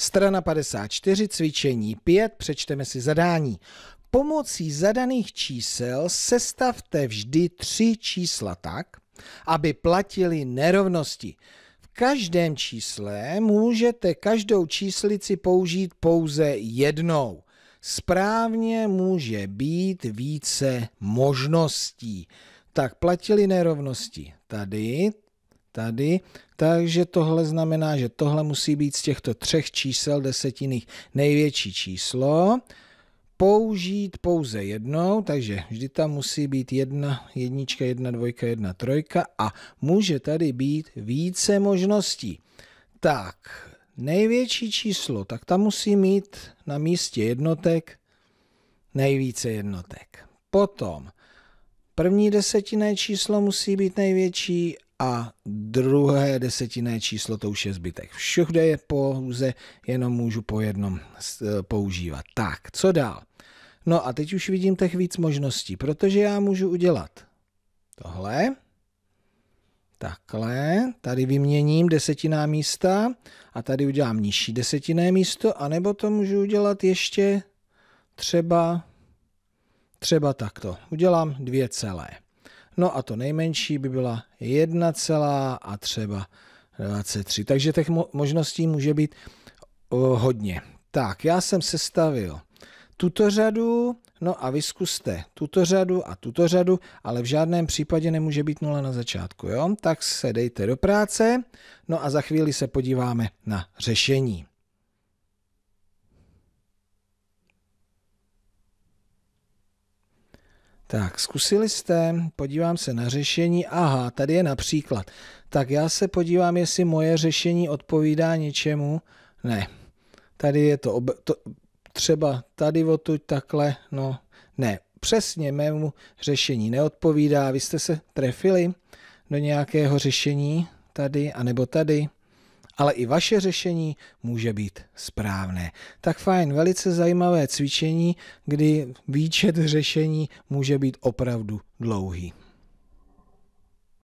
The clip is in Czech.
Strana 54, cvičení 5, přečteme si zadání. Pomocí zadaných čísel sestavte vždy tři čísla tak, aby platily nerovnosti. V každém čísle můžete každou číslici použít pouze jednou. Správně může být více možností. Tak platily nerovnosti. Tady tady, takže tohle znamená, že tohle musí být z těchto třech čísel desetinných největší číslo. Použít pouze jednou, takže vždy tam musí být jedna jednička, jedna dvojka, jedna trojka a může tady být více možností. Tak, největší číslo, tak tam musí mít na místě jednotek nejvíce jednotek. Potom první desetinné číslo musí být největší a druhé desetinné číslo to už je zbytek. Všude je pouze, jenom můžu po jednom e, používat. Tak, co dál? No a teď už vidím těch víc možností, protože já můžu udělat tohle, takhle, tady vyměním desetiná místa a tady udělám nižší desetinné místo, anebo to můžu udělat ještě třeba, třeba takto. Udělám dvě celé. No a to nejmenší by byla 1, a třeba 23. Takže těch možností může být hodně. Tak, já jsem sestavil tuto řadu, no a vy zkuste tuto řadu a tuto řadu, ale v žádném případě nemůže být nula na začátku, jo? Tak se dejte do práce, no a za chvíli se podíváme na řešení. Tak, zkusili jste, podívám se na řešení, aha, tady je například. Tak já se podívám, jestli moje řešení odpovídá něčemu. Ne, tady je to, ob... to třeba tady odtud takhle, no ne, přesně mému řešení neodpovídá. Vy jste se trefili do nějakého řešení tady, anebo tady ale i vaše řešení může být správné. Tak fajn, velice zajímavé cvičení, kdy výčet řešení může být opravdu dlouhý.